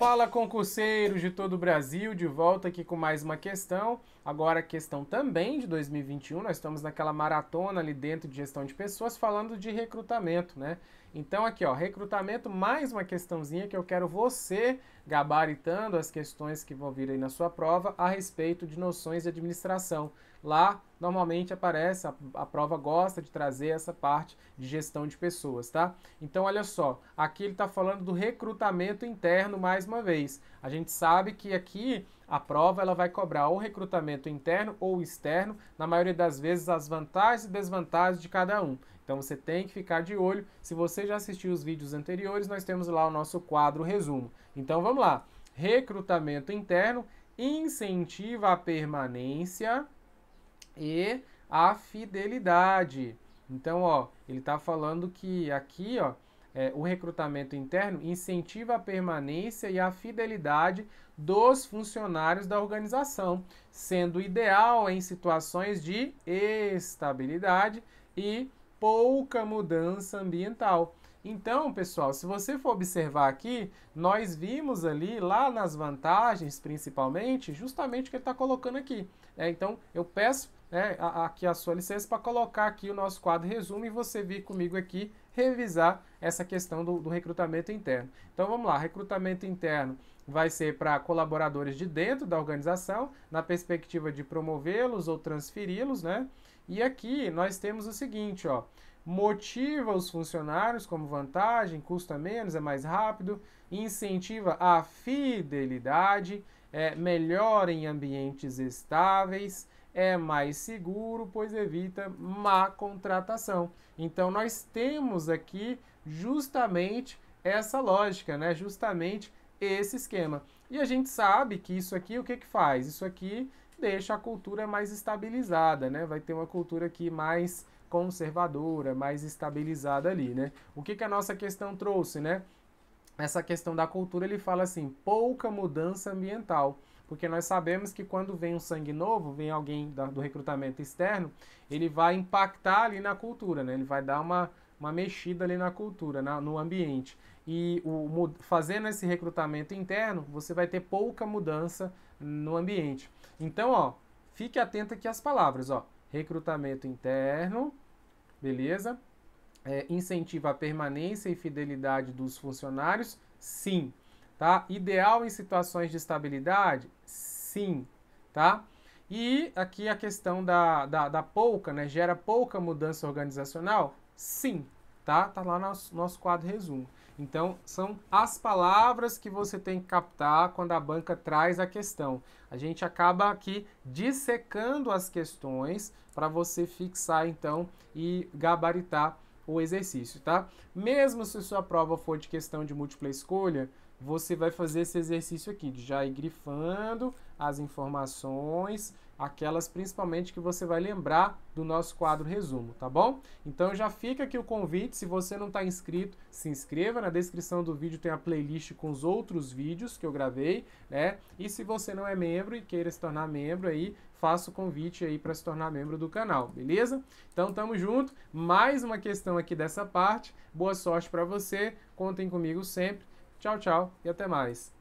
Fala concurseiros de todo o Brasil, de volta aqui com mais uma questão. Agora, questão também de 2021, nós estamos naquela maratona ali dentro de gestão de pessoas, falando de recrutamento, né? Então aqui, ó, recrutamento, mais uma questãozinha que eu quero você gabaritando as questões que vão vir aí na sua prova a respeito de noções de administração. Lá, normalmente aparece, a, a prova gosta de trazer essa parte de gestão de pessoas, tá? Então, olha só, aqui ele está falando do recrutamento interno mais uma vez. A gente sabe que aqui a prova ela vai cobrar ou recrutamento interno ou externo, na maioria das vezes as vantagens e desvantagens de cada um. Então você tem que ficar de olho. Se você já assistiu os vídeos anteriores, nós temos lá o nosso quadro resumo. Então vamos lá. Recrutamento interno incentiva a permanência e a fidelidade. Então, ó, ele está falando que aqui, ó, é, o recrutamento interno incentiva a permanência e a fidelidade dos funcionários da organização, sendo ideal em situações de estabilidade e pouca mudança ambiental. Então, pessoal, se você for observar aqui, nós vimos ali, lá nas vantagens principalmente, justamente o que ele está colocando aqui. Né? Então, eu peço né, a, aqui a sua licença para colocar aqui o nosso quadro resumo e você vir comigo aqui revisar essa questão do, do recrutamento interno. Então, vamos lá, recrutamento interno vai ser para colaboradores de dentro da organização, na perspectiva de promovê-los ou transferi-los, né? E aqui nós temos o seguinte, ó, motiva os funcionários como vantagem, custa menos, é mais rápido, incentiva a fidelidade, é melhor em ambientes estáveis, é mais seguro, pois evita má contratação. Então nós temos aqui justamente essa lógica, né? Justamente esse esquema. E a gente sabe que isso aqui o que que faz? Isso aqui deixa a cultura mais estabilizada, né? Vai ter uma cultura aqui mais conservadora, mais estabilizada ali, né? O que, que a nossa questão trouxe, né? Essa questão da cultura, ele fala assim, pouca mudança ambiental. Porque nós sabemos que quando vem um sangue novo, vem alguém da, do recrutamento externo, ele vai impactar ali na cultura, né? Ele vai dar uma uma mexida ali na cultura, na, no ambiente. E o, fazendo esse recrutamento interno, você vai ter pouca mudança no ambiente. Então, ó, fique atento aqui às palavras, ó. Recrutamento interno, beleza? É, incentiva a permanência e fidelidade dos funcionários? Sim. Tá? Ideal em situações de estabilidade? Sim. Tá? E aqui a questão da, da, da pouca, né? Gera pouca mudança organizacional? sim, tá? Tá lá no nosso, quadro resumo. Então, são as palavras que você tem que captar quando a banca traz a questão. A gente acaba aqui dissecando as questões para você fixar, então, e gabaritar o exercício, tá? Mesmo se sua prova for de questão de múltipla escolha, você vai fazer esse exercício aqui de já ir grifando as informações, aquelas principalmente que você vai lembrar do nosso quadro resumo, tá bom? Então já fica aqui o convite, se você não está inscrito, se inscreva, na descrição do vídeo tem a playlist com os outros vídeos que eu gravei, né? E se você não é membro e queira se tornar membro aí, faça o convite aí para se tornar membro do canal, beleza? Então tamo junto, mais uma questão aqui dessa parte, boa sorte para você, contem comigo sempre, Tchau, tchau e até mais.